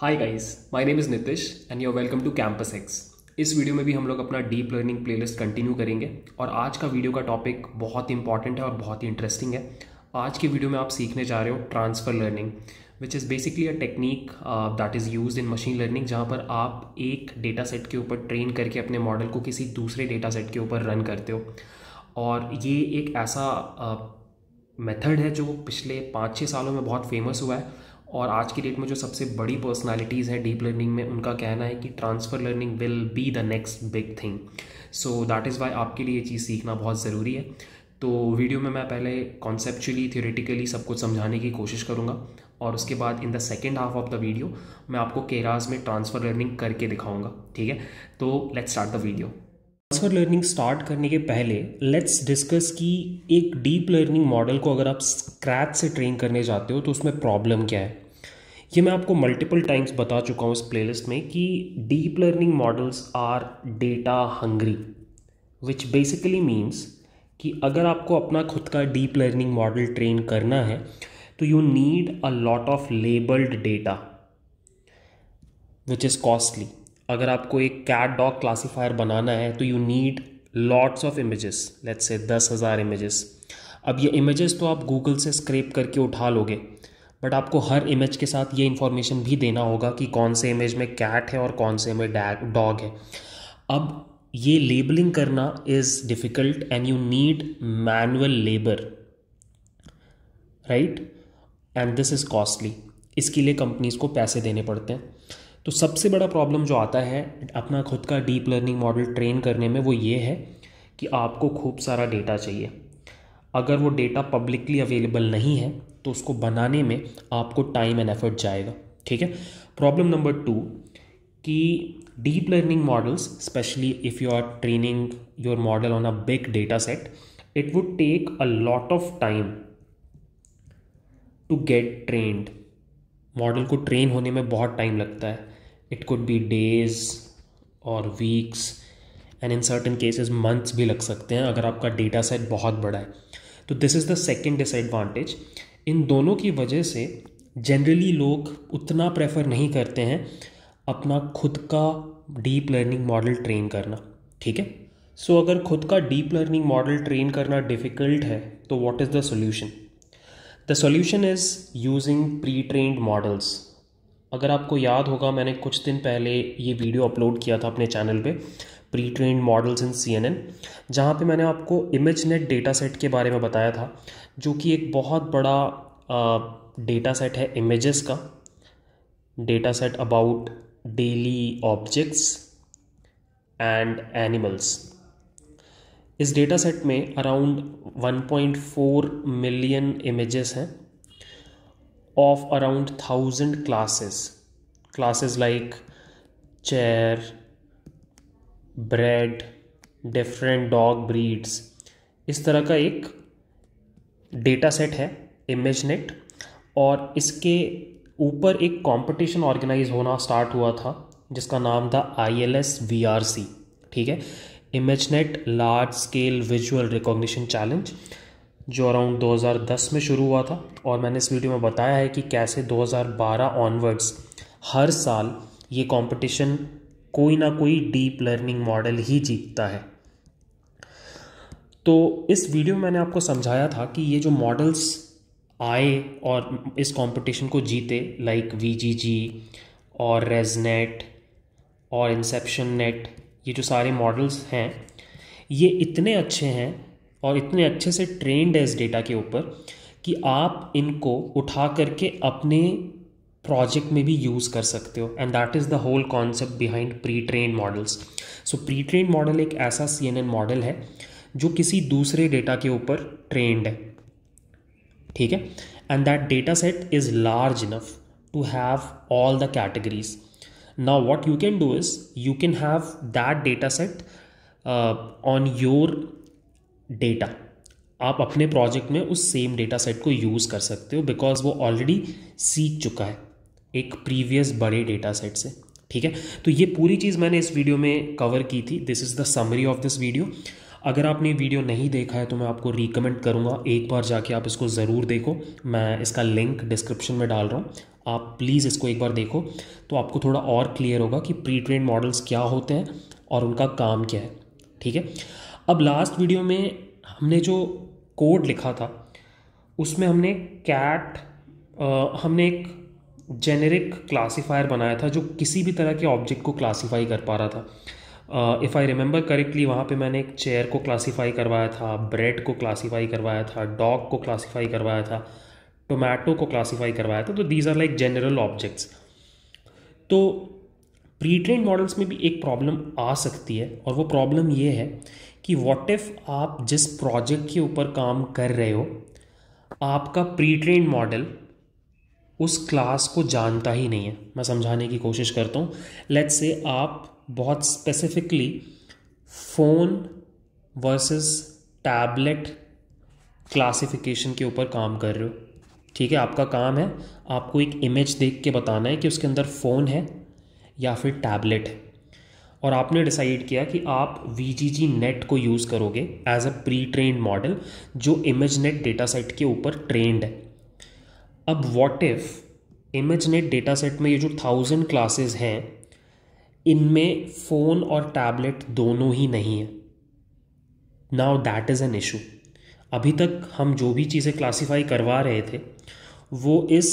hi guys my name is Nitish and you welcome to CampusX इस video में भी हम लोग अपना डीप लर्निंग प्लेलिस्ट कंटिन्यू करेंगे और आज का वीडियो का टॉपिक बहुत ही इंपॉर्टेंट है और बहुत ही इंटरेस्टिंग है आज के वीडियो में आप सीखने जा रहे हो transfer learning which is basically a technique that is use in machine learning जहाँ पर आप एक डेटा सेट के ऊपर ट्रेन करके अपने मॉडल को किसी दूसरे डेटा सेट के ऊपर रन करते हो और ये एक ऐसा मेथड uh, है जो पिछले पाँच छः सालों में बहुत फेमस हुआ है और आज की डेट में जो सबसे बड़ी पर्सनालिटीज़ हैं डीप लर्निंग में उनका कहना है कि transfer learning will be the next big thing so that is why आपके लिए ये चीज़ सीखना बहुत ज़रूरी है तो वीडियो में मैं पहले कॉन्सेप्चुअली थियोरेटिकली सब कुछ समझाने की कोशिश करूँगा और उसके बाद in the second half of the video मैं आपको केराज में ट्रांसफ़र लर्निंग करके दिखाऊंगा ठीक है तो let's start the video transfer learning start करने के पहले लेट्स डिस्कस कि एक डीप लर्निंग मॉडल को अगर आप स्क्रैच से ट्रेन करने जाते हो तो उसमें प्रॉब्लम क्या है ये मैं आपको मल्टीपल टाइम्स बता चुका हूँ इस प्लेलिस्ट में कि deep learning models are data hungry which basically means कि अगर आपको अपना खुद का डीप लर्निंग मॉडल ट्रेन करना है तो you need a lot of labelled data which is costly अगर आपको एक कैट डॉग क्लासीफायर बनाना है तो you need lots of images let's say दस हज़ार इमेजेस अब ये इमेजेस तो आप गूगल से स्क्रेप करके उठा लोगे बट आपको हर इमेज के साथ ये इन्फॉर्मेशन भी देना होगा कि कौन से इमेज में कैट है और कौन से में डॉग है अब ये लेबलिंग करना is difficult and you need manual labour right and this is costly इसके लिए कंपनीज को पैसे देने पड़ते हैं तो सबसे बड़ा प्रॉब्लम जो आता है अपना खुद का डीप लर्निंग मॉडल ट्रेन करने में वो ये है कि आपको खूब सारा डेटा चाहिए अगर वो डेटा पब्लिकली अवेलेबल नहीं है तो उसको बनाने में आपको टाइम एंड एफर्ट जाएगा ठीक है प्रॉब्लम नंबर टू कि deep learning models specially if you are training your model on a big data set it would take a lot of time to get trained model को train होने में बहुत time लगता है it could be days और weeks and in certain cases months भी लग सकते हैं अगर आपका डेटा सेट बहुत बड़ा है तो this is the second disadvantage इन दोनों की वजह से जनरली लोग उतना प्रेफर नहीं करते हैं अपना खुद का डीप लर्निंग मॉडल ट्रेन करना ठीक है सो so, अगर खुद का डीप लर्निंग मॉडल ट्रेन करना डिफ़िकल्ट है तो what is the solution the solution is using pre trained models अगर आपको याद होगा मैंने कुछ दिन पहले ये वीडियो अपलोड किया था अपने चैनल पे pre trained models in C N N जहाँ पर मैंने आपको इमेज नेट डेटा सेट के बारे में बताया था जो कि एक बहुत बड़ा डेटा सेट है इमेजेस का data set about daily objects and animals इस डेटा सेट में अराउंड 1.4 मिलियन इमेजेस हैं of around thousand classes classes like chair bread different dog breeds इस तरह का एक डेटा सेट है इमेजनेट और इसके ऊपर एक कंपटीशन ऑर्गेनाइज होना स्टार्ट हुआ था जिसका नाम था I L S V R C ठीक है ImageNet large scale visual recognition challenge जो अराउंड 2010 में शुरू हुआ था और मैंने इस वीडियो में बताया है कि कैसे 2012 ऑनवर्ड्स हर साल ये कंपटीशन कोई ना कोई डीप लर्निंग मॉडल ही जीतता है तो इस वीडियो में मैंने आपको समझाया था कि ये जो मॉडल्स आए और इस कंपटीशन को जीते लाइक वी और रेजनेट और इंसेप्शन नेट ये जो सारे मॉडल्स हैं ये इतने अच्छे हैं और इतने अच्छे से ट्रेंड है इस डेटा के ऊपर कि आप इनको उठा करके अपने प्रोजेक्ट में भी यूज़ कर सकते हो and that is the whole concept behind pre train models so pre train model एक ऐसा सी मॉडल है जो किसी दूसरे डेटा के ऊपर ट्रेंड है ठीक है and that data set is large enough to have all the categories ना what you can do is you can have that data set on your data आप अपने प्रोजेक्ट में उस सेम डेटा सेट को use कर सकते हो because वो ऑलरेडी सीख चुका है एक प्रीवियस बड़े डेटा सेट से ठीक है तो ये पूरी चीज़ मैंने इस वीडियो में कवर की थी this is the summary of this video अगर आपने वीडियो नहीं देखा है तो मैं आपको रिकमेंड करूँगा एक बार जाके आप इसको ज़रूर देखो मैं इसका लिंक डिस्क्रिप्शन में डाल रहा हूँ आप प्लीज़ इसको एक बार देखो तो आपको थोड़ा और क्लियर होगा कि प्री ट्रेन मॉडल्स क्या होते हैं और उनका काम क्या है ठीक है अब लास्ट वीडियो में हमने जो कोड लिखा था उसमें हमने कैट हमने एक जेनेरिक क्लासीफायर बनाया था जो किसी भी तरह के ऑब्जेक्ट को क्लासीफाई कर पा रहा था इफ़ आई रिमेंबर करेक्टली वहाँ पे मैंने एक चेयर को क्लासीफाई करवाया था ब्रेड को क्लासीफाई करवाया था डॉग को क्लासीफाई करवाया था टोमेटो को क्लासीफाई करवाया था तो these are like general objects तो प्री ट्रेन मॉडल्स में भी एक प्रॉब्लम आ सकती है और वो प्रॉब्लम ये है कि वॉट इफ़ आप जिस प्रोजेक्ट के ऊपर काम कर रहे हो आपका प्री ट्रेन मॉडल उस क्लास को जानता ही नहीं है मैं समझाने की कोशिश करता हूँ लेट्स से आप बहुत specifically phone versus tablet classification के ऊपर काम कर रहे हो ठीक है आपका काम है आपको एक इमेज देख के बताना है कि उसके अंदर फ़ोन है या फिर टैबलेट है और आपने डिसाइड किया कि आप वी जी जी नेट को यूज़ करोगे as a pre trained model जो इमेज नेट डेटा सेट के ऊपर ट्रेंड है अब what if ImageNet data set में ये जो थाउजेंड क्लासेज हैं इनमें फ़ोन और टैबलेट दोनों ही नहीं है now that is an issue अभी तक हम जो भी चीज़ें क्लासीफाई करवा रहे थे वो इस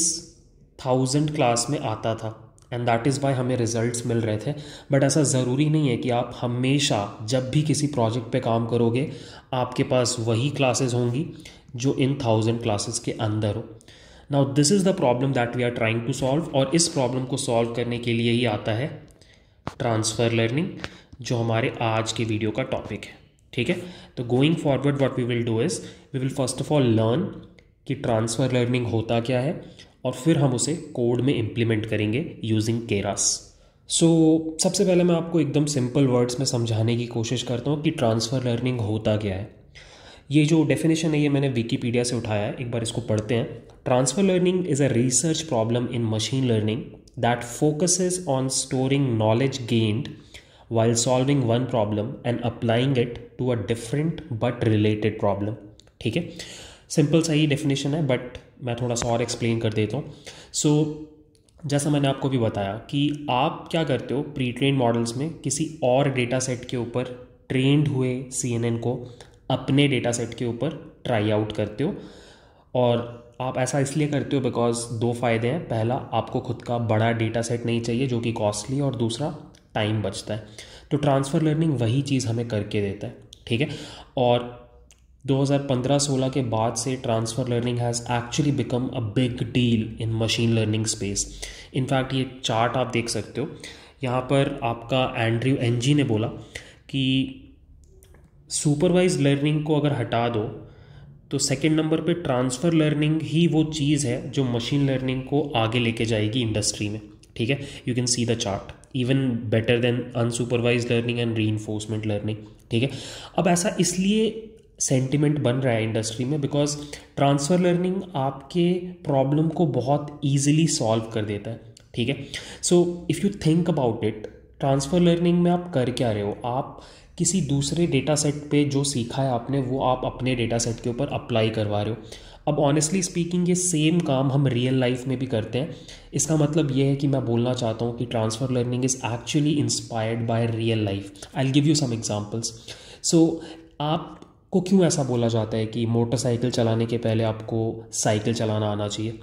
थाउजेंड क्लास में आता था एंड दैट इज़ वाई हमें रिजल्ट्स मिल रहे थे बट ऐसा ज़रूरी नहीं है कि आप हमेशा जब भी किसी प्रोजेक्ट पे काम करोगे आपके पास वही क्लासेस होंगी जो इन थाउजेंड क्लासेस के अंदर हो now this is the problem that we are trying to solve और इस प्रॉब्लम को सॉल्व करने के लिए ही आता है ट्रांसफ़र लर्निंग जो हमारे आज के वीडियो का टॉपिक है ठीक है तो going forward what we will do is we will first of all learn कि ट्रांसफ़र लर्निंग होता क्या है और फिर हम उसे कोड में इम्प्लीमेंट करेंगे यूजिंग केरास सो so, सबसे पहले मैं आपको एकदम सिंपल वर्ड्स में समझाने की कोशिश करता हूँ कि ट्रांसफ़र लर्निंग होता क्या है ये जो डेफिनेशन है ये मैंने विकीपीडिया से उठाया है एक बार इसको पढ़ते हैं transfer learning is a research problem in machine learning that focuses on storing knowledge gained while solving one problem and applying it to a different but related problem ठीक है सिंपल सा ही डेफिनेशन है बट मैं थोड़ा सा और explain कर देता हूँ सो so, जैसा मैंने आपको भी बताया कि आप क्या करते हो प्री ट्रेन मॉडल्स में किसी और डेटा सेट के ऊपर ट्रेंड हुए सी को अपने डेटा सेट के ऊपर ट्राई आउट करते हो और आप ऐसा इसलिए करते हो बिकॉज दो फ़ायदे हैं पहला आपको खुद का बड़ा डेटा सेट नहीं चाहिए जो कि कॉस्टली और दूसरा टाइम बचता है तो ट्रांसफ़र लर्निंग वही चीज़ हमें करके देता है ठीक है और 2015-16 के बाद से transfer learning has actually become a big deal in machine learning space in fact ये चार्ट आप देख सकते हो यहाँ पर आपका एंड्रयू एनजी ने बोला कि सुपरवाइज लर्निंग को अगर हटा दो तो सेकेंड नंबर पे ट्रांसफ़र लर्निंग ही वो चीज़ है जो मशीन लर्निंग को आगे लेके जाएगी इंडस्ट्री में ठीक है you can see the chart even better than unsupervised learning and re learning ठीक है अब ऐसा इसलिए सेंटिमेंट बन रहा है इंडस्ट्री में बिकॉज ट्रांसफ़र लर्निंग आपके प्रॉब्लम को बहुत ईजिली सॉल्व कर देता है ठीक है so if you think about it transfer learning में आप कर क्या रहे हो आप किसी दूसरे डेटा सेट पर जो सीखा है आपने वो आप अपने डेटा सेट के ऊपर अप्लाई करवा रहे हो अब ऑनेस्टली स्पीकिंग ये सेम काम हम रियल लाइफ में भी करते हैं इसका मतलब ये है कि मैं बोलना चाहता हूँ कि transfer learning is actually inspired by real life I give you some examples so आपको क्यों ऐसा बोला जाता है कि मोटरसाइकिल चलाने के पहले आपको साइकिल चलाना आना चाहिए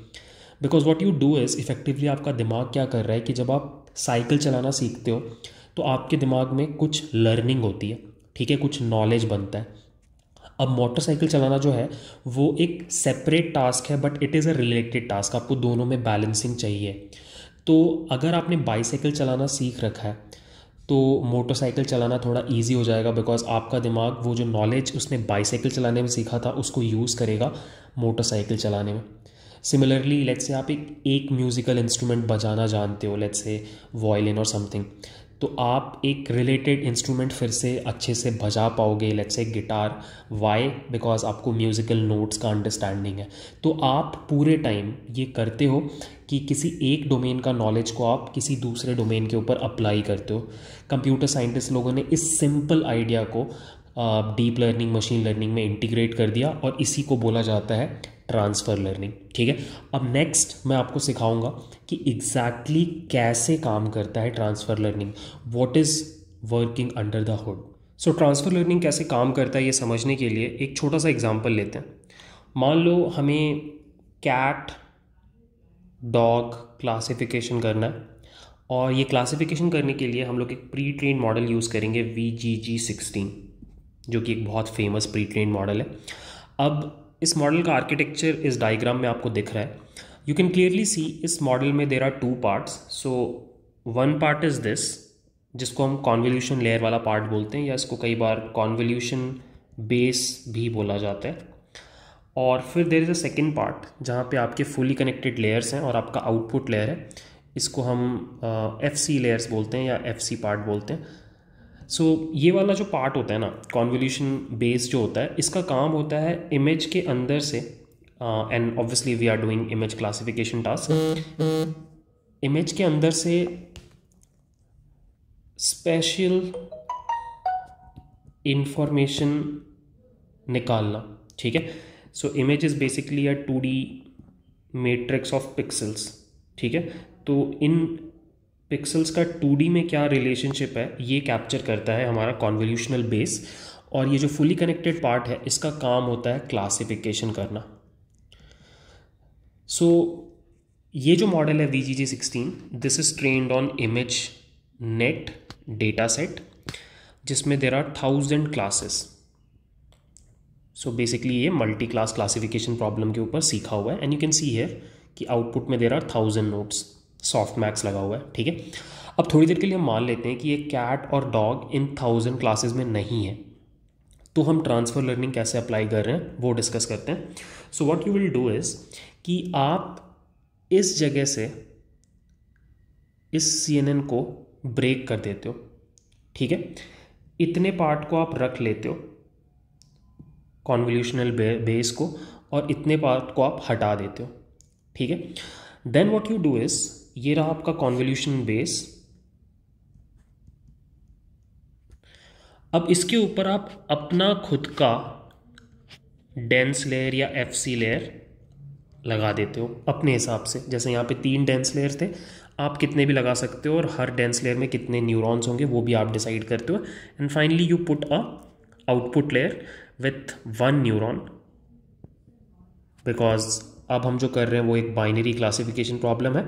because what you do is effectively आपका दिमाग क्या कर रहा है कि जब आप साइकिल चलाना सीखते हो तो आपके दिमाग में कुछ लर्निंग होती है ठीक है कुछ नॉलेज बनता है अब मोटरसाइकिल चलाना जो है वो एक सेपरेट टास्क है but it is a related task आपको दोनों में बैलेंसिंग चाहिए तो अगर आपने बाईसाइकिल चलाना सीख रखा है तो मोटरसाइकिल चलाना थोड़ा इजी हो जाएगा बिकॉज आपका दिमाग वो जो नॉलेज उसने बाईसाइकिल चलाने में सीखा था उसको यूज़ करेगा मोटरसाइकिल चलाने में सिमिलरली लेट्स से आप एक म्यूज़िकल इंस्ट्रूमेंट बजाना जानते हो लेट्स से वॉयलिन और समथिंग तो आप एक रिलेटेड इंस्ट्रूमेंट फिर से अच्छे से बजा पाओगे let's say guitar why because आपको म्यूज़िकल नोट्स का अंडरस्टैंडिंग है तो आप पूरे टाइम ये करते हो कि किसी एक डोमेन का नॉलेज को आप किसी दूसरे डोमेन के ऊपर अप्लाई करते हो कंप्यूटर साइंटिस्ट लोगों ने इस सिंपल आइडिया को डीप लर्निंग मशीन लर्निंग में इंटीग्रेट कर दिया और इसी को बोला जाता है ट्रांसफ़र लर्निंग ठीक है अब नेक्स्ट मैं आपको सिखाऊंगा कि एग्जैक्टली exactly कैसे काम करता है transfer learning what is working under the hood so transfer learning कैसे काम करता है ये समझने के लिए एक छोटा सा एग्जाम्पल लेते हैं मान लो हमें कैट डॉग क्लासिफिकेशन करना है और ये क्लासिफिकेशन करने के लिए हम लोग एक प्री ट्रेन मॉडल यूज़ करेंगे वी जी जी सिक्सटीन जो कि एक बहुत फेमस प्री ट्रेन मॉडल है अब इस मॉडल का आर्किटेक्चर इस डायग्राम में आपको दिख रहा है यू कैन क्लियरली सी इस मॉडल में there are two parts so one part is this जिसको हम कॉन्वोल्यूशन लेयर वाला पार्ट बोलते हैं या इसको कई बार कॉन्वोल्यूशन बेस भी बोला जाता है और फिर there is a second part जहाँ पे आपके फुली कनेक्टेड लेयर्स हैं और आपका आउटपुट लेयर है इसको हम एफ सी लेयर्स बोलते हैं या एफ सी पार्ट बोलते हैं सो so, ये वाला जो पार्ट होता है ना कॉन्वल्यूशन बेस जो होता है इसका काम होता है इमेज के अंदर से and obviously we are doing image classification task image के अंदर से स्पेशल इंफॉर्मेशन निकालना ठीक है so image is basically a two D matrix of pixels ठीक है तो इन पिक्सल्स का टू में क्या रिलेशनशिप है ये कैप्चर करता है हमारा कॉन्वोल्यूशनल बेस और ये जो फुली कनेक्टेड पार्ट है इसका काम होता है क्लासिफिकेशन करना सो so, ये जो मॉडल है V G G sixteen this is trained on ImageNet data set जिसमें there are thousand classes so basically ये मल्टी क्लास क्लासिफिकेशन प्रॉब्लम के ऊपर सीखा हुआ है एंड यू कैन सी है कि आउटपुट में there are thousand nodes softmax लगा हुआ है ठीक है अब थोड़ी देर के लिए हम मान लेते हैं कि ये कैट और डॉग इन थाउजेंड क्लासेस में नहीं है तो हम ट्रांसफ़र लर्निंग कैसे अप्लाई कर रहे हैं वो डिस्कस करते हैं so what you will do is कि आप इस जगह से इस सी को ब्रेक कर देते हो ठीक है इतने पार्ट को आप रख लेते हो कॉन्वल्यूशनल बेस को और इतने पार्ट को आप हटा देते हो ठीक है then what you do is ये रहा आपका कॉन्वल्यूशन बेस अब इसके ऊपर आप अपना खुद का डेंस लेयर या एफ सी लेयर लगा देते हो अपने हिसाब से जैसे यहाँ पे तीन डेंस लेयर थे आप कितने भी लगा सकते हो और हर डेंस लेयर में कितने न्यूरॉन्स होंगे वो भी आप डिसाइड करते हो and finally you put a output layer with one neuron because अब हम जो कर रहे हैं वो एक बाइनरी क्लासिफिकेशन प्रॉब्लम है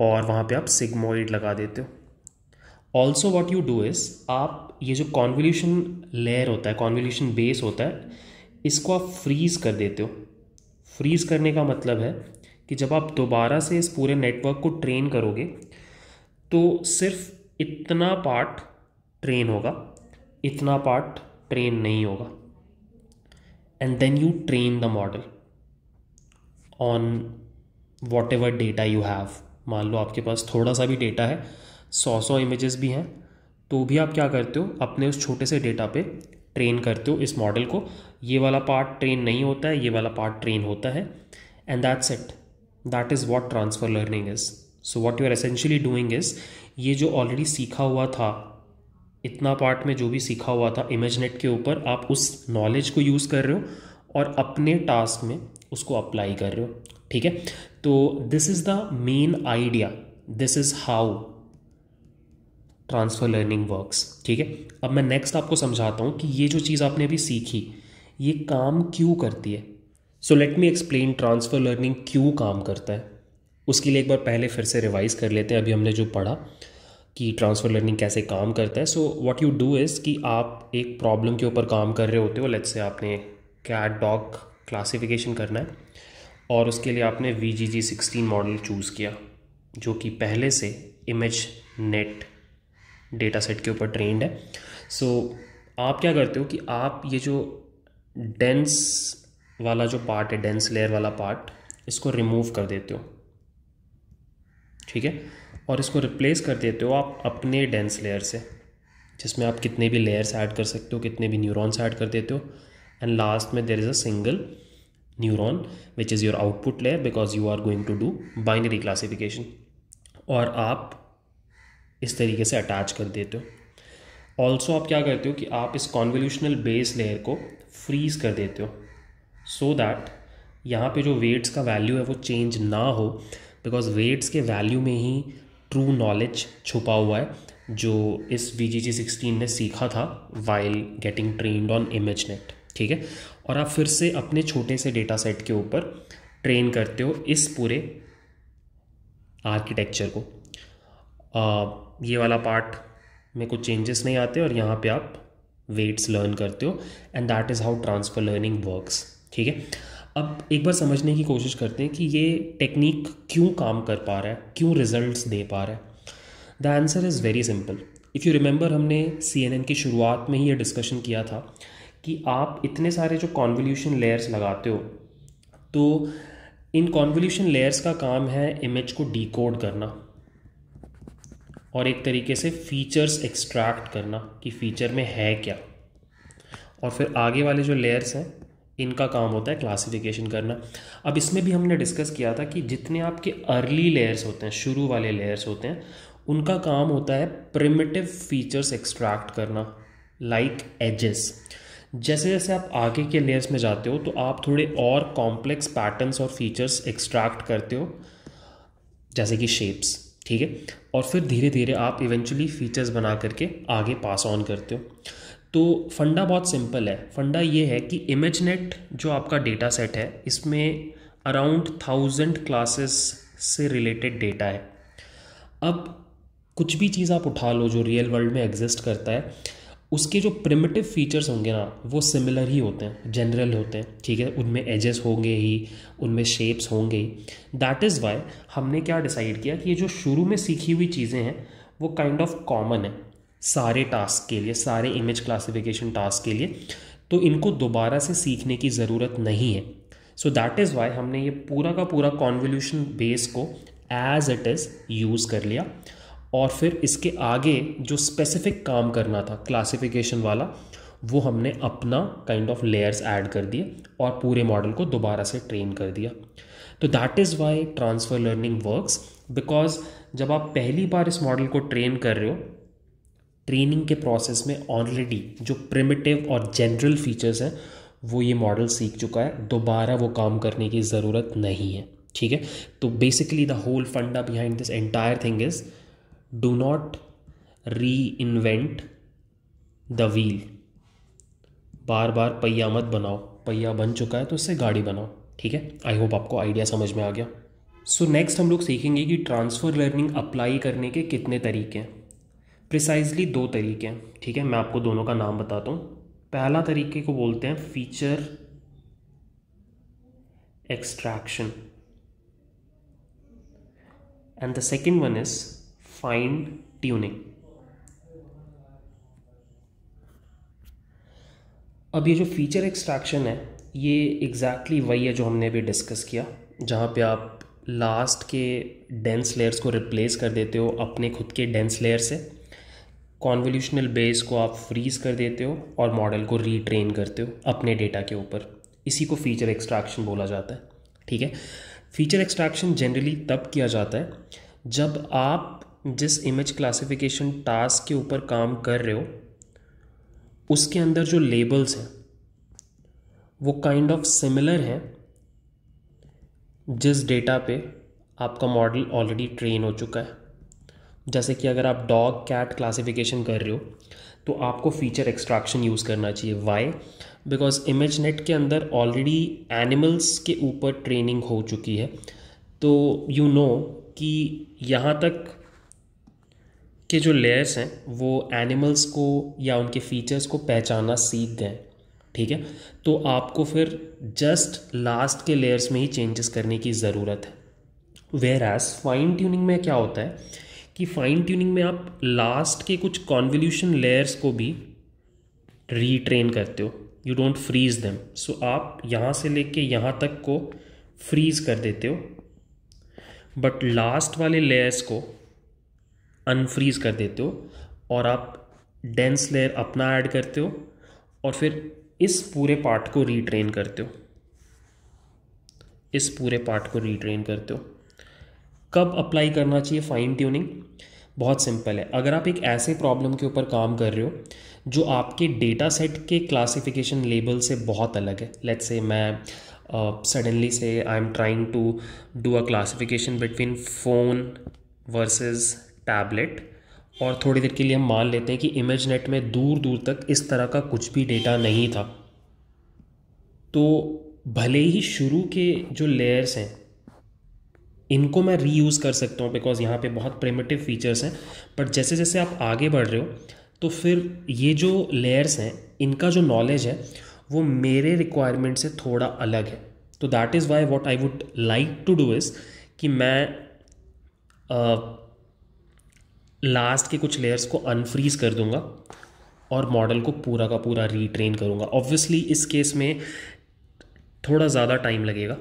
और वहाँ पे आप सिग्मोइड लगा देते हो also what you do is आप ये जो कॉन्वल्यूशन लेयर होता है कॉन्वल्यूशन बेस होता है इसको आप फ्रीज़ कर देते हो फ्रीज़ करने का मतलब है कि जब आप दोबारा से इस पूरे नेटवर्क को ट्रेन करोगे तो सिर्फ इतना पार्ट ट्रेन होगा इतना पार्ट ट्रेन नहीं होगा and then you train the model on whatever data you have मान लो आपके पास थोड़ा सा भी डेटा है सौ सौ इमेजेस भी हैं तो भी आप क्या करते हो अपने उस छोटे से डेटा पे ट्रेन करते हो इस मॉडल को ये वाला पार्ट ट्रेन नहीं होता है ये वाला पार्ट ट्रेन होता है and that's it that is what transfer learning is so what you are essentially doing is ये जो ऑलरेडी सीखा हुआ था इतना पार्ट में जो भी सीखा हुआ था इमेजनेट के ऊपर आप उस नॉलेज को यूज़ कर रहे हो और अपने टास्क में उसको अप्लाई कर रहे हो ठीक है तो this is the main idea this is how transfer learning works ठीक है अब मैं नेक्स्ट आपको समझाता हूँ कि ये जो चीज़ आपने अभी सीखी ये काम क्यों करती है so let me explain transfer learning क्यों काम करता है उसके लिए एक बार पहले फिर से रिवाइज़ कर लेते हैं अभी हमने जो पढ़ा कि ट्रांसफ़र लर्निंग कैसे काम करता है so what you do is कि आप एक प्रॉब्लम के ऊपर काम कर रहे होते हो लेट्स से आपने कैट डॉग क्लासिफिकेशन करना है और उसके लिए आपने V G G sixteen model choose किया जो कि पहले से इमेज नेट डेटा सेट के ऊपर ट्रेंड है सो so, आप क्या करते हो कि आप ये जो डेंस वाला जो पार्ट है डेंस लेयर वाला पार्ट इसको रिमूव कर देते हो ठीक है और इसको रिप्लेस कर देते हो आप अपने डेंस लेयर से जिसमें आप कितने भी लेयर्स ऐड कर सकते हो कितने भी न्यूरॉन्स ऐड कर देते हो एंड लास्ट में there is a single neuron which is your output layer because you are going to do binary classification और आप इस तरीके से अटैच कर देते हो ऑल्सो आप क्या करते हो कि आप इस कॉन्वोल्यूशनल बेस लेयर को फ्रीज कर देते हो सो so दैट यहाँ पे जो वेट्स का वैल्यू है वो चेंज ना हो बिकॉज वेट्स के वैल्यू में ही ट्रू नॉलेज छुपा हुआ है जो इस वी जी जी सिक्सटीन ने सीखा था while getting trained on ImageNet ठीक है और आप फिर से अपने छोटे से डेटा सेट के ऊपर ट्रेन करते हो इस पूरे आर्किटेक्चर को आ, ये वाला पार्ट में कुछ चेंजेस नहीं आते और यहाँ पे आप वेट्स लर्न करते हो and that is how transfer learning works ठीक है अब एक बार समझने की कोशिश करते हैं कि ये टेक्निक क्यों काम कर पा रहा है क्यों रिजल्ट्स दे पा रहा है the answer is very simple if you remember हमने सी की शुरुआत में ही ये डिस्कशन किया था कि आप इतने सारे जो कॉन्वोल्यूशन लेयर्स लगाते हो तो इन कॉन्वोल्यूशन लेयर्स का काम है इमेज को डिकोड करना और एक तरीके से फीचर्स एक्सट्रैक्ट करना कि फीचर में है क्या और फिर आगे वाले जो लेयर्स हैं इनका काम होता है क्लासिफिकेशन करना अब इसमें भी हमने डिस्कस किया था कि जितने आपके अर्ली लेयर्स होते हैं शुरू वाले लेयर्स होते हैं उनका काम होता है प्रिमिटिव फीचर्स एक्सट्रैक्ट करना लाइक like एजेस जैसे जैसे आप आगे के लेयर्स में जाते हो तो आप थोड़े और कॉम्प्लेक्स पैटर्न्स और फीचर्स एक्सट्रैक्ट करते हो जैसे कि शेप्स ठीक है और फिर धीरे धीरे आप इवेंचुअली फीचर्स बना करके आगे पास ऑन करते हो तो फंडा बहुत सिंपल है फंडा ये है कि इमेजनेट जो आपका डेटा सेट है इसमें अराउंड थाउजेंड क्लासेस से रिलेटेड डेटा है अब कुछ भी चीज़ आप उठा लो जो रियल वर्ल्ड में एग्जिस्ट करता है उसके जो प्रिमिटिव फीचर्स होंगे ना वो सिमिलर ही होते हैं जनरल होते हैं ठीक है उनमें एजेस होंगे ही उनमें शेप्स होंगे ही दैट इज़ वाई हमने क्या डिसाइड किया कि ये जो शुरू में सीखी हुई चीज़ें हैं वो काइंड ऑफ कॉमन है सारे टास्क के लिए सारे इमेज क्लासिफिकेशन टास्क के लिए तो इनको दोबारा से सीखने की ज़रूरत नहीं है सो दैट इज़ वाई हमने ये पूरा का पूरा कॉन्वोल्यूशन बेस को एज इट इज़ यूज़ कर लिया और फिर इसके आगे जो स्पेसिफिक काम करना था क्लासिफिकेशन वाला वो हमने अपना काइंड ऑफ लेयर्स ऐड कर दिए और पूरे मॉडल को दोबारा से ट्रेन कर दिया तो that is why transfer learning works because जब आप पहली बार इस मॉडल को ट्रेन कर रहे हो ट्रेनिंग के प्रोसेस में ऑलरेडी जो प्रिमिटिव और जनरल फीचर्स हैं वो ये मॉडल सीख चुका है दोबारा वो काम करने की ज़रूरत नहीं है ठीक है तो basically the whole funda behind this entire thing is do not reinvent the wheel बार बार पहिया मत बनाओ पहिया बन चुका है तो उससे गाड़ी बनाओ ठीक है आई होप आपको आइडिया समझ में आ गया सो so नेक्स्ट हम लोग सीखेंगे कि ट्रांसफ़र लर्निंग अप्लाई करने के कितने तरीके हैं प्रिसाइजली दो तरीके हैं ठीक है मैं आपको दोनों का नाम बताता हूँ पहला तरीके को बोलते हैं feature extraction and the second one is fine tuning अब ये जो फीचर एक्सट्रैक्शन है ये एग्जैक्टली exactly वही है जो हमने अभी डिस्कस किया जहाँ पे आप लास्ट के डेंस लेयर्स को रिप्लेस कर देते हो अपने खुद के डेंस लेयर से कॉन्वोल्यूशनल बेस को आप फ्रीज कर देते हो और मॉडल को रीट्रेन करते हो अपने डेटा के ऊपर इसी को फीचर एक्सट्रैक्शन बोला जाता है ठीक है फीचर एक्सट्रैक्शन जनरली तब किया जाता है जब आप जिस इमेज क्लासिफिकेशन टास्क के ऊपर काम कर रहे हो उसके अंदर जो लेबल्स हैं वो काइंड ऑफ सिमिलर हैं जिस डेटा पे आपका मॉडल ऑलरेडी ट्रेन हो चुका है जैसे कि अगर आप डॉग कैट क्लासिफिकेशन कर रहे हो तो आपको फीचर एक्सट्रैक्शन यूज़ करना चाहिए वाई बिकॉज इमेज नेट के अंदर ऑलरेडी एनिमल्स के ऊपर ट्रेनिंग हो चुकी है तो यू you नो know कि यहाँ तक के जो लेयर्स हैं वो एनिमल्स को या उनके फीचर्स को पहचानना सीख गए ठीक है तो आपको फिर जस्ट लास्ट के लेयर्स में ही चेंजेस करने की ज़रूरत है वेयर एज फाइन ट्यूनिंग में क्या होता है कि फाइन ट्यूनिंग में आप लास्ट के कुछ कॉन्वल्यूशन लेयर्स को भी रीट्रेन करते हो you don't freeze them so आप यहाँ से लेके यहाँ तक को फ्रीज कर देते हो बट लास्ट वाले लेयर्स को अनफ्रीज कर देते हो और आप डेंस लेयर अपना ऐड करते हो और फिर इस पूरे पार्ट को रीट्रेन करते हो इस पूरे पार्ट को रीट्रेन करते हो कब अप्लाई करना चाहिए फाइन ट्यूनिंग बहुत सिंपल है अगर आप एक ऐसे प्रॉब्लम के ऊपर काम कर रहे हो जो आपके डेटा सेट के क्लासिफिकेशन लेबल से बहुत अलग है लेट्स से मैं suddenly say I am trying to do a classification between phone versus tablet और थोड़ी देर के लिए हम मान लेते हैं कि इमेज नेट में दूर दूर तक इस तरह का कुछ भी डेटा नहीं था तो भले ही शुरू के जो लेयर्स हैं इनको मैं रीयूज़ कर सकता हूँ बिकॉज़ यहाँ पे बहुत प्रेमेटिव फीचर्स हैं बट जैसे जैसे आप आगे बढ़ रहे हो तो फिर ये जो लेयर्स हैं इनका जो नॉलेज है वो मेरे रिक्वायरमेंट से थोड़ा अलग है तो that is why what I would like to do is कि मैं लास्ट के कुछ लेयर्स को अनफ्रीज कर दूंगा और मॉडल को पूरा का पूरा रीट्रेन करूँगा ऑब्वियसली इस केस में थोड़ा ज़्यादा टाइम लगेगा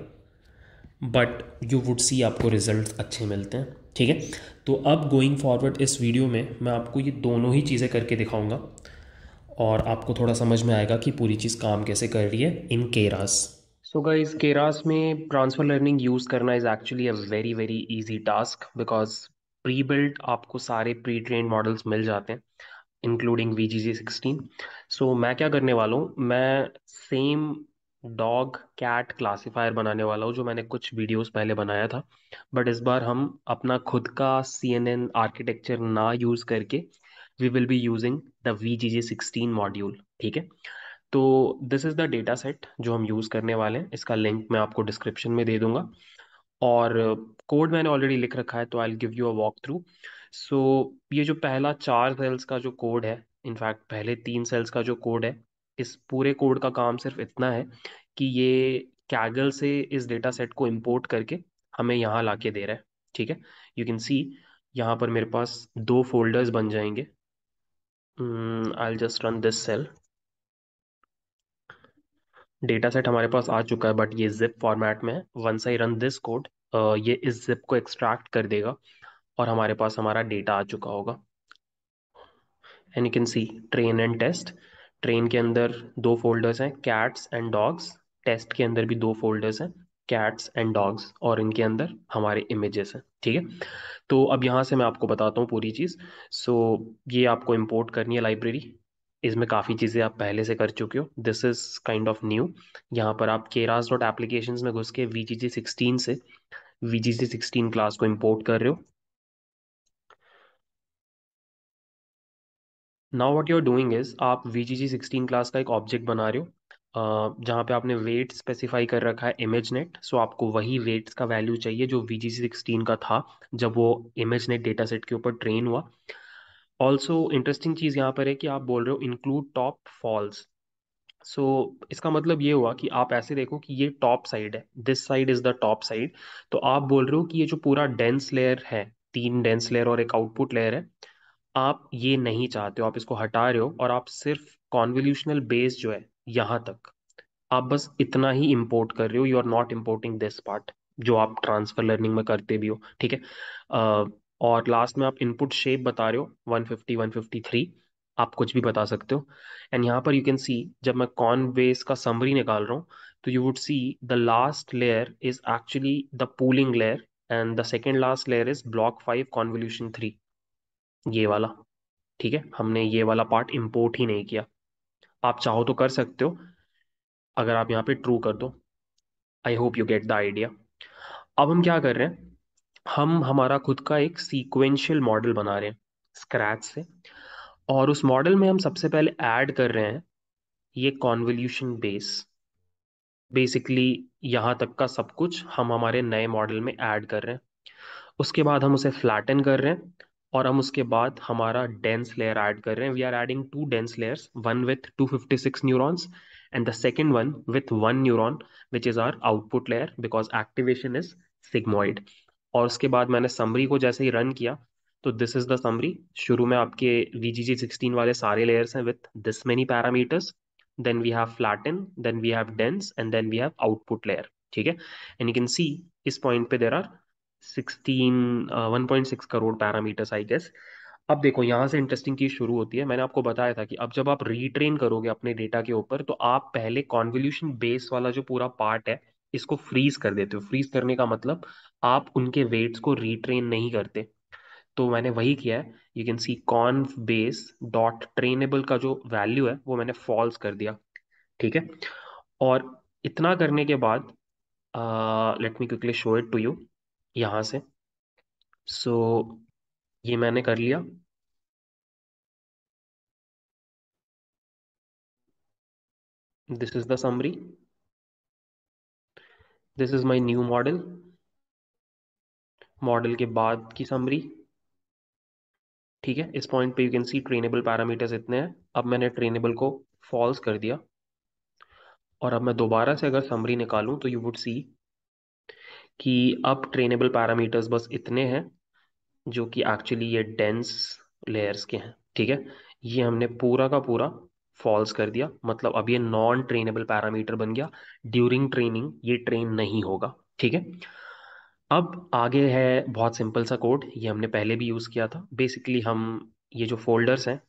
बट यू वुड सी आपको रिजल्ट अच्छे मिलते हैं ठीक है तो अब गोइंग फॉरवर्ड इस वीडियो में मैं आपको ये दोनों ही चीज़ें करके दिखाऊंगा और आपको थोड़ा समझ में आएगा कि पूरी चीज़ काम कैसे कर रही है in Keras so guys Keras में ट्रांसफ़र लर्निंग यूज़ करना is actually a very very easy task because prebuilt आपको सारे प्री ट्रेन मॉडल्स मिल जाते हैं including V G G sixteen so मैं क्या करने वाला हूँ मैं सेम डॉग कैट क्लासीफायर बनाने वाला हूँ जो मैंने कुछ वीडियोज़ पहले बनाया था बट इस बार हम अपना खुद का सी एन एन आर्किटेक्चर ना यूज़ करके we will be using the V G G sixteen module ठीक है तो this is the data set जो हम यूज़ करने वाले हैं इसका लिंक मैं आपको डिस्क्रिप्शन में दे दूंगा और कोड मैंने ऑलरेडी लिख रखा है तो I give you a walk through so ये जो पहला चार सेल्स का जो कोड है इनफैक्ट पहले तीन सेल्स का जो कोड है इस पूरे कोड का काम सिर्फ इतना है कि ये कैगल से इस डेटा सेट को इम्पोर्ट करके हमें यहाँ ला के दे रहा है ठीक है यू कैन सी यहाँ पर मेरे पास दो फोल्डर्स बन जाएंगे I just run this cell data set हमारे पास आ चुका है बट ये जिप फॉर्मेट में once I run this code ये इस जिप को एक्सट्रैक्ट कर देगा और हमारे पास हमारा डेटा आ चुका होगा and you can see train and test train के अंदर दो फोल्डर्स हैं कैट्स एंड डॉग्स टेस्ट के अंदर भी दो फोल्डर्स हैं कैट्स एंड डॉग्स और इनके अंदर हमारे इमेजेस हैं ठीक है तो अब यहाँ से मैं आपको बताता हूँ पूरी चीज़ सो so, ये आपको इम्पोर्ट करनी है लाइब्रेरी इसमें काफ़ी चीज़ें आप पहले से कर चुके हो this is kind of new यहाँ पर आप केरास डॉट एप्लीकेशन में घुस के वी जी जी सिक्सटीन से वी जी सिक्सटीन क्लास को इम्पोर्ट कर रहे हो now what you're doing is आप V G G sixteen class का एक ऑब्जेक्ट बना रहे हो जहाँ पे आपने वेट स्पेसिफाई कर रखा है इमेज नेट सो आपको वही वेट्स का वैल्यू चाहिए जो वी जी जी सिक्सटीन का था जब वो इमेज नेट डेटा सेट के ऊपर ट्रेन हुआ ऑल्सो इंटरेस्टिंग चीज़ यहाँ पर है कि आप बोल रहे हो इंक्लूड टॉप फॉल्स सो इसका मतलब ये हुआ कि आप ऐसे देखो कि ये टॉप साइड है this side is the top side तो आप बोल रहे हो कि ये जो पूरा डेंस लेयर है तीन डेंस लेयर और एक आउटपुट लेयर है आप ये नहीं चाहते हो आप इसको हटा रहे हो और आप सिर्फ कॉन्वोल्यूशनल बेस जो है यहाँ तक आप बस इतना ही इम्पोर्ट कर रहे हो you are not importing this part जो आप ट्रांसफर लर्निंग में करते भी हो ठीक है और लास्ट में आप इनपुट शेप बता रहे हो 150 153 आप कुछ भी बता सकते हो एंड यहाँ पर यू कैन सी जब मैं कॉनवेस का समरी निकाल रहा हूँ तो you would see the last layer is actually the pooling layer and the second last layer is block five convolution three ये वाला ठीक है हमने ये वाला पार्ट इम्पोर्ट ही नहीं किया आप चाहो तो कर सकते हो अगर आप यहाँ पे ट्रू कर दो I hope you get the idea अब हम क्या कर रहे हैं हम हमारा खुद का एक सीक्वेंशियल मॉडल बना रहे हैं स्क्रैच से और उस मॉडल में हम सबसे पहले ऐड कर रहे हैं ये कॉन्वल्यूशन बेस बेसिकली यहाँ तक का सब कुछ हम हमारे नए मॉडल में ऐड कर रहे हैं उसके बाद हम उसे फ्लैटन कर रहे हैं और हम उसके बाद हमारा डेंस लेयर ऐड कर रहे हैं we are adding two dense layers one with two fifty six neurons and the second one with one neuron which is our output layer because activation is sigmoid और उसके बाद मैंने summary को जैसे ही run किया तो दिस इज़ द समरी शुरू में आपके वी जी जी सिक्सटीन वाले सारे लेयर्स हैं with this many parameters then we have flatten then we have dense and then we have output layer ठीक है एंड यू कैन सी इस point पे there are sixteen one point six crore parameters I guess अब देखो यहाँ से interesting चीज़ शुरू होती है मैंने आपको बताया था कि अब जब आप रीट्रेन करोगे अपने डेटा के ऊपर तो आप पहले कॉन्वोल्यूशन बेस वाला जो पूरा पार्ट है इसको फ्रीज कर देते हो फ्रीज करने का मतलब आप उनके वेट्स को रिट्रेन नहीं करते तो मैंने वही किया है you can see con base dot trainable का जो वैल्यू है वो मैंने फॉल्स कर दिया ठीक है और इतना करने के बाद let me quickly show it to you यहाँ से सो so, ये मैंने कर लिया this is the summary this is my new model model के बाद की समरी ठीक है इस पॉइंट पे you can see trainable parameters इतने हैं अब मैंने ट्रेनेबल को फॉल्स कर दिया और अब मैं दोबारा से अगर समरी निकालूं तो यू वुड सी कि अब ट्रेनेबल पैरामीटर्स बस इतने हैं जो कि एक्चुअली ये डेंस लेयर्स के हैं ठीक है ये हमने पूरा का पूरा फॉल्स कर दिया मतलब अब ये नॉन ट्रेनेबल पैरामीटर बन गया ड्यूरिंग ट्रेनिंग ये ट्रेन नहीं होगा ठीक है अब आगे है बहुत सिंपल सा कोड ये हमने पहले भी यूज़ किया था बेसिकली हम ये जो फोल्डर्स हैं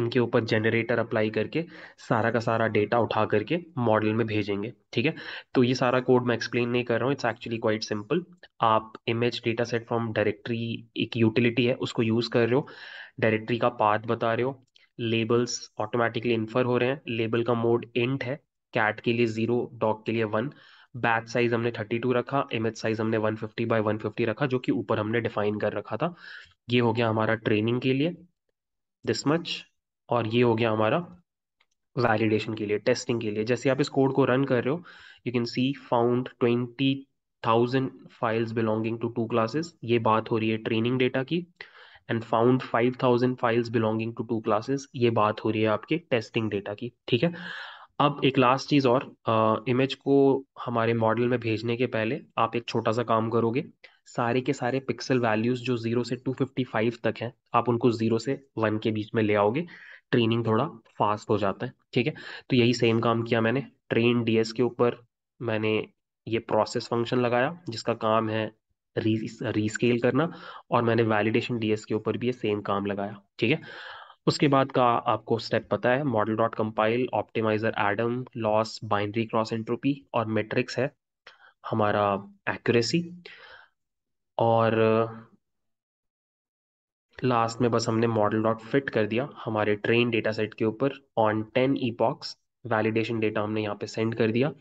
इनके ऊपर जनरेटर अप्लाई करके सारा का सारा डेटा उठा करके मॉडल में भेजेंगे ठीक है तो ये सारा कोड मैं एक्सप्लेन नहीं कर रहा हूँ इट्स एक्चुअली क्वाइट सिंपल आप image data set from directory एक यूटिलिटी है उसको यूज़ कर रहे हो डायरेक्टरी का पाथ बता रहे हो लेबल्स ऑटोमेटिकली इन्फर हो रहे हैं लेबल का मोड इंट है कैट के लिए जीरो डॉग के लिए वन बैच साइज हमने थर्टी टू रखा इमेज साइज हमने one fifty by one fifty रखा जो कि ऊपर हमने डिफाइन कर रखा था ये हो गया हमारा ट्रेनिंग के लिए दिस मच और ये हो गया हमारा वैलिडेशन के लिए टेस्टिंग के लिए जैसे आप इस कोड को रन कर रहे हो you can see found twenty thousand files belonging to two classes ये बात हो रही है ट्रेनिंग डेटा की and found five thousand files belonging to two classes ये बात हो रही है आपके टेस्टिंग डेटा की ठीक है अब एक लास्ट चीज़ और इमेज को हमारे मॉडल में भेजने के पहले आप एक छोटा सा काम करोगे सारे के सारे पिक्सल वैल्यूज़ जो ज़ीरो से टू फिफ्टी फाइव तक हैं आप उनको ज़ीरो से वन के बीच में ले आओगे ट्रेनिंग थोड़ा फास्ट हो जाता है ठीक है तो यही सेम काम किया मैंने ट्रेन डीएस के ऊपर मैंने ये प्रोसेस फंक्शन लगाया जिसका काम है रीस्केल करना और मैंने वैलिडेशन डीएस के ऊपर भी ये सेम काम लगाया ठीक है उसके बाद का आपको स्टेप पता है model dot compile optimizer Adam loss binary cross entropy और मेट्रिक्स है हमारा एक्यूरेसी और लास्ट में बस हमने मॉडल डॉट फिट कर दिया हमारे ट्रेन डेटा सेट के ऊपर on ten epochs validation data हमने यहाँ पे सेंड कर दिया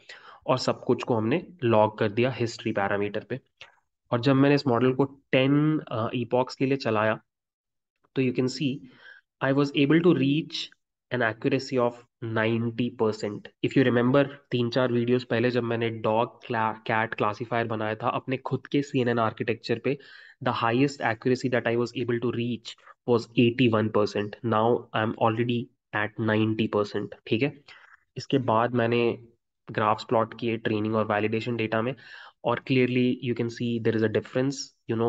और सब कुछ को हमने लॉग कर दिया हिस्ट्री पैरामीटर पे और जब मैंने इस मॉडल को टेन ईपॉक्स के लिए चलाया तो you can see I was able to reach an accuracy of ninety percent if you remember तीन चार वीडियोस पहले जब मैंने डॉग कैट क्लासीफायर बनाया था अपने खुद के सी एन एन आर्किटेक्चर पे the highest accuracy that I was able to reach was eighty one percent now I am already at ninety percent ठीक है इसके बाद मैंने ग्राफ्स प्लॉट किए ट्रेनिंग और वैलिडेशन डेटा में और clearly you can see there is a difference you know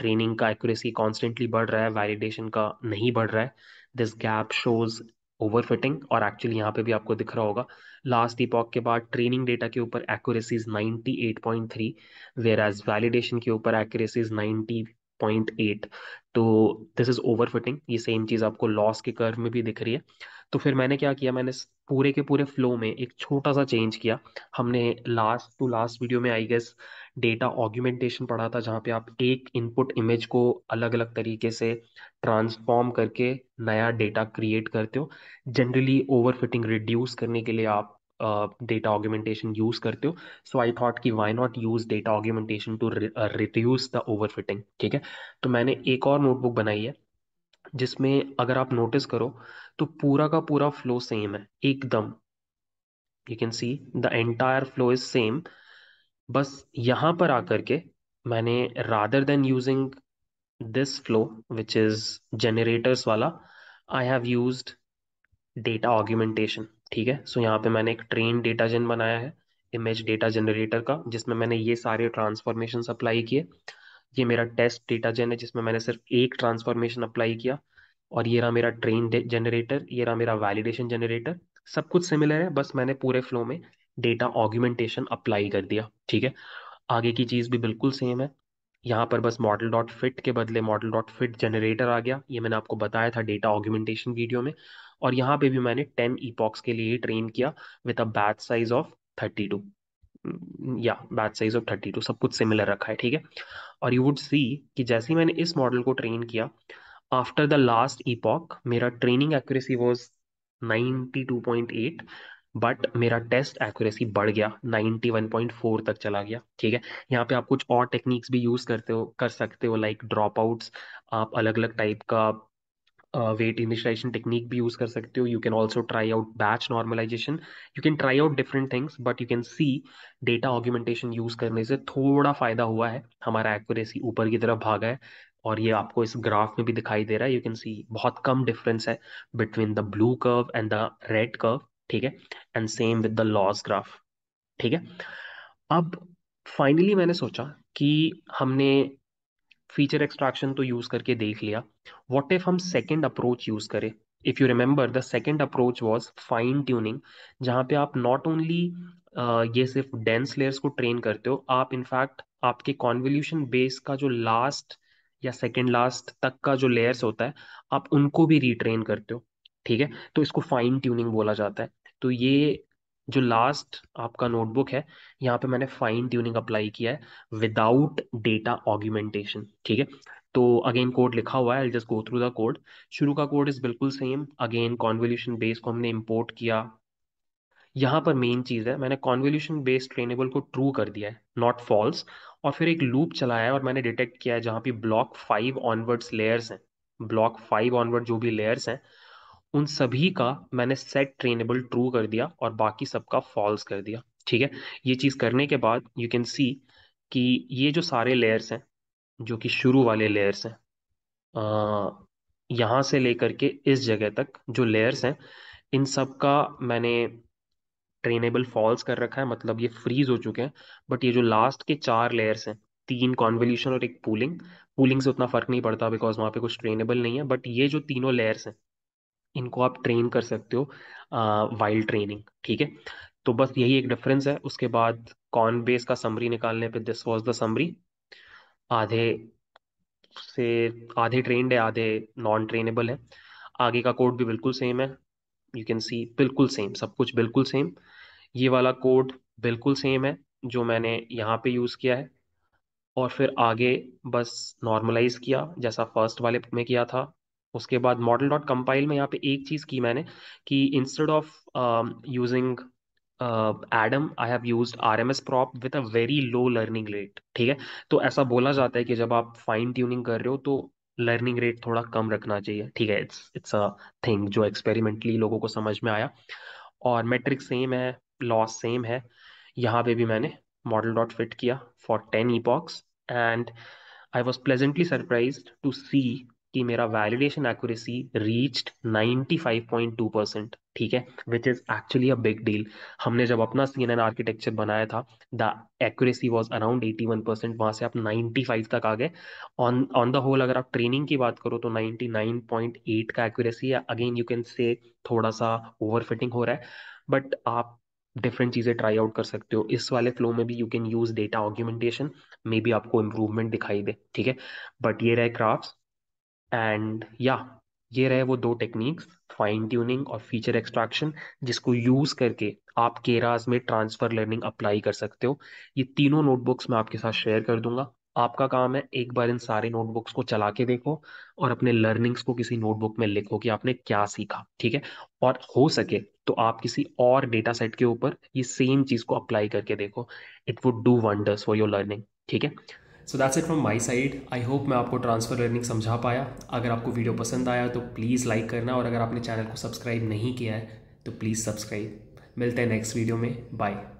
training का एक्यूरेसी कॉन्स्टेंटली बढ़ रहा है वैलिडेशन का नहीं बढ़ रहा है this gap shows over fitting और एक्चुअली यहाँ पे भी आपको दिख रहा होगा लास्ट ईपॉक के बाद ट्रेनिंग डेटा के ऊपर accuracy is ninety eight point three whereas validation के ऊपर accuracy is ninety point eight तो दिस इज ओवर फिटिंग ये सेम चीज़ आपको लॉस के कर्व में भी दिख रही है तो फिर मैंने क्या किया मैंने पूरे के पूरे फ्लो में एक छोटा सा चेंज किया हमने लास्ट टू लास्ट वीडियो में आई गेस डेटा ऑग्यूमेंटेशन पढ़ा था जहाँ पे आप एक इनपुट इमेज को अलग अलग तरीके से ट्रांसफॉर्म करके नया डेटा क्रिएट करते हो जनरली ओवरफिटिंग रिड्यूस करने के लिए आप डेटा ऑग्यूमेंटेशन यूज करते हो सो आई थॉट कि why not use data augmentation to reduce the overfitting ठीक है तो मैंने एक और नोटबुक बनाई है जिसमें अगर आप नोटिस करो तो पूरा का पूरा फ्लो सेम है एकदम you can see the entire flow is same बस यहां पर आकर के मैंने rather than using this flow which is generators वाला I have use data augmentation ठीक है सो so, यहाँ पे मैंने एक ट्रेन डेटा जन बनाया है इमेज डेटा जनरेटर का जिसमें मैंने ये सारे ट्रांसफॉर्मेशन अप्लाई किए ये मेरा टेस्ट डेटा जेन है जिसमें मैंने सिर्फ एक ट्रांसफॉर्मेशन अप्लाई किया और ये रहा मेरा ट्रेन जनरेटर ये रहा मेरा वैलिडेशन जनरेटर सब कुछ सिमिलर है बस मैंने पूरे फ्लो में डेटा ऑग्यूमेंटेशन अप्लाई कर दिया ठीक है आगे की चीज़ भी बिल्कुल सेम है यहाँ पर बस मॉडल डॉट फिट के बदले मॉडल डॉट फिट जनरेटर आ गया ये मैंने आपको बताया था डेटा ऑग्यूमेंटेशन वीडियो में और यहाँ पे भी मैंने टेन ईपॉक्स के लिए ट्रेन किया with a batch size of thirty two या batch size of thirty two सब कुछ सिमिलर रखा है ठीक है और यू वुड सी कि जैसे ही मैंने इस मॉडल को ट्रेन किया after द लास्ट ईपॉक मेरा ट्रेनिंग एक्यूरेसी वाज 92.8 बट मेरा टेस्ट एक्यूरेसी बढ़ गया 91.4 तक चला गया ठीक है यहाँ पे आप कुछ और टेक्निक्स भी यूज़ करते हो कर सकते हो लाइक ड्रॉप आउट्स आप अलग अलग टाइप का वेट इनिशियलाइजेशन टेक्निक भी यूज़ कर सकते हो you can also try out batch normalization you can try out different things but you can see data augmentation use करने से थोड़ा फायदा हुआ है हमारा एक्यूरेसी ऊपर की तरफ भागा है और ये आपको इस ग्राफ में भी दिखाई दे रहा है यू कैन सी बहुत कम डिफरेंस है between the blue curve and the red curve ठीक है and same with the loss graph ठीक है अब फाइनली मैंने सोचा कि हमने फीचर एक्सट्रैक्शन तो यूज करके देख लिया वॉट इफ हम सेकेंड अप्रोच यूज करें if you remember the second approach was fine tuning जहां पे आप नॉट ओनली uh, ये सिर्फ डेंस लेयर्स को ट्रेन करते हो आप इनफैक्ट आपके कॉन्वल्यूशन बेस का जो लास्ट या सेकेंड लास्ट तक का जो लेयर्स होता है आप उनको भी रिट्रेन करते हो ठीक है तो इसको फाइन ट्यूनिंग बोला जाता है तो ये जो लास्ट आपका नोटबुक है यहाँ पे मैंने फाइन ट्यूनिंग अप्लाई किया है विदाउट डेटा ऑग्यूमेंटेशन ठीक है तो अगेन कोड लिखा हुआ है I just go through the code शुरू का कोड इज बिल्कुल सेम अगेन कॉन्वोल्यूशन बेस को हमने इम्पोर्ट किया यहाँ पर मेन चीज़ है मैंने कॉन्वोल्यूशन बेस्ड ट्रेनेबल को ट्रू कर दिया है नॉट फॉल्स और फिर एक लूप चलाया है और मैंने डिटेक्ट किया है जहाँ पे ब्लॉक फाइव ऑनवर्ड्स लेयर्स हैं ब्लॉक फाइव ऑनवर्ड जो भी लेयर्स हैं उन सभी का मैंने सेट ट्रेनेबल ट्रू कर दिया और बाकी सबका फॉल्स कर दिया ठीक है ये चीज़ करने के बाद यू कैन सी कि ये जो सारे लेयर्स हैं जो कि शुरू वाले लेयर्स हैं यहाँ से लेकर के इस जगह तक जो लेयर्स हैं इन सब का मैंने ट्रेनेबल फॉल्स कर रखा है मतलब ये फ्रीज हो चुके हैं बट ये जो लास्ट के चार लेयर्स हैं तीन कॉन्वल्यूशन और एक पूलिंग पूलिंग से उतना फ़र्क नहीं पड़ता बिकॉज वहाँ पे कुछ ट्रेनेबल नहीं है बट ये जो तीनों लेयर्स हैं इनको आप ट्रेन कर सकते हो वाइल्ड ट्रेनिंग ठीक है तो बस यही एक डिफरेंस है उसके बाद कॉन बेस का समरी निकालने पे दिस वाज द समरी आधे से आधे ट्रेंड है आधे नॉन ट्रेनेबल है आगे का कोड भी बिल्कुल सेम है यू कैन सी बिल्कुल सेम सब कुछ बिल्कुल सेम ये वाला कोड बिल्कुल सेम है जो मैंने यहाँ पे यूज़ किया है और फिर आगे बस नॉर्मलाइज किया जैसा फर्स्ट वाले में किया था उसके बाद मॉडल डॉट कंपाइल में यहाँ पे एक चीज़ की मैंने कि instead of using Adam I have use R M S prop with a very low learning rate ठीक है तो ऐसा बोला जाता है कि जब आप फाइन ट्यूनिंग कर रहे हो तो लर्निंग रेट थोड़ा कम रखना चाहिए ठीक है इट्स इट्स अ थिंग जो एक्सपेरिमेंटली लोगों को समझ में आया और मेट्रिक सेम है लॉस सेम है यहाँ पे भी मैंने मॉडल डॉट फिट किया for ten epochs and I was pleasantly surprise to see कि मेरा वैलिडेशन एक्यूरेसी रीच्ड 95.2 परसेंट ठीक है which is actually a big deal हमने जब अपना सी आर्किटेक्चर बनाया था the accuracy was around 81 percent वहां से आप 95 तक आ गए ऑन ऑन द होल अगर आप ट्रेनिंग की बात करो तो 99.8 का एक्यूरेसी है अगेन यू कैन से थोड़ा सा ओवर फिटिंग हो रहा है बट आप डिफरेंट चीज़ें ट्राई आउट कर सकते हो इस वाले फ्लो में भी you can use data augmentation maybe आपको इम्प्रूवमेंट दिखाई दे ठीक है बट ये रहे क्राफ्ट एंड या ये रहे वो दो टेक्निक्स फाइन ट्यूनिंग और फीचर एक्सट्रैक्शन जिसको यूज़ करके आप केराज में ट्रांसफ़र लर्निंग अप्लाई कर सकते हो ये तीनों नोटबुक्स मैं आपके साथ शेयर कर दूंगा आपका काम है एक बार इन सारे नोटबुक्स को चला के देखो और अपने लर्निंग्स को किसी नोटबुक में लिखो कि आपने क्या सीखा ठीक है और हो सके तो आप किसी और डेटा सेट के ऊपर ये सेम चीज़ को अप्लाई करके देखो it would do wonders for your learning ठीक है so that's it from my side I hope मैं आपको ट्रांसफर लर्निंग समझा पाया अगर आपको वीडियो पसंद आया तो प्लीज़ लाइक करना और अगर आपने चैनल को सब्सक्राइब नहीं किया है तो प्लीज़ सब्सक्राइब मिलते हैं नेक्स्ट वीडियो में बाय